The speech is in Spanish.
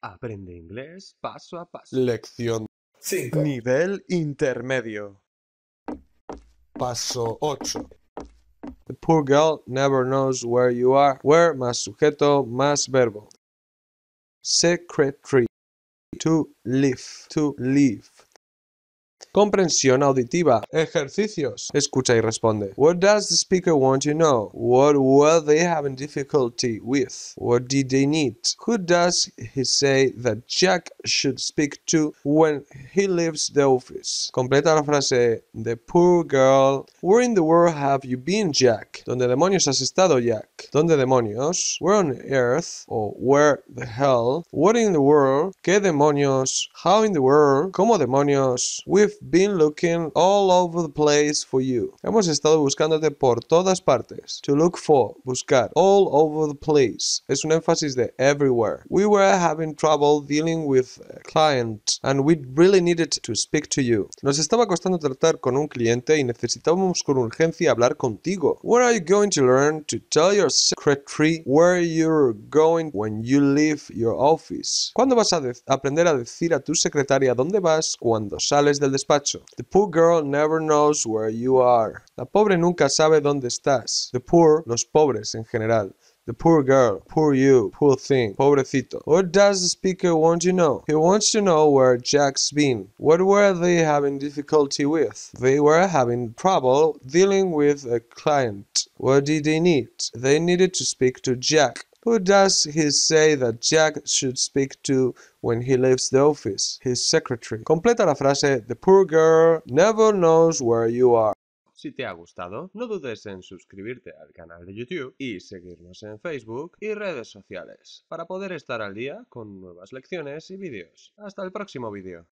Aprende inglés paso a paso. Lección 5. Nivel intermedio. Paso 8. The poor girl never knows where you are. Where más sujeto más verbo. Secretary. To live. To live. Comprensión auditiva. Ejercicios. Escucha y responde. What does the speaker want to know? What were they having difficulty with? What did they need? Who does he say that Jack should speak to when he leaves the office? Completa la frase. The poor girl. Where in the world have you been, Jack? ¿Dónde demonios has estado, Jack? ¿Dónde demonios? Where on earth? O where the hell? What in the world? ¿Qué demonios? How in the world? ¿Cómo demonios? We've been looking all over the place for you. Hemos estado buscándote por todas partes. To look for, buscar. All over the place. Es un énfasis de everywhere. We were having trouble dealing with a client and we really needed to speak to you. Nos estaba costando tratar con un cliente y necesitábamos con urgencia hablar contigo. What are you going to learn to tell your secretary where you're going when you leave your office? ¿Cuándo vas a aprender a decir a tu secretaria dónde vas cuando sales del despacho? The poor girl never knows where you are. La pobre nunca sabe dónde estás. The poor, los pobres en general. The poor girl, poor you, poor thing, pobrecito. What does the speaker want to know? He wants to know where Jack's been. What were they having difficulty with? They were having trouble dealing with a client. What did they need? They needed to speak to Jack. Who does he say that Jack should speak to when he leaves the office? His secretary. Completa la frase The poor girl never knows where you are. Si te ha gustado, no dudes en suscribirte al canal de YouTube y seguirnos en Facebook y redes sociales para poder estar al día con nuevas lecciones y vídeos. Hasta el próximo vídeo.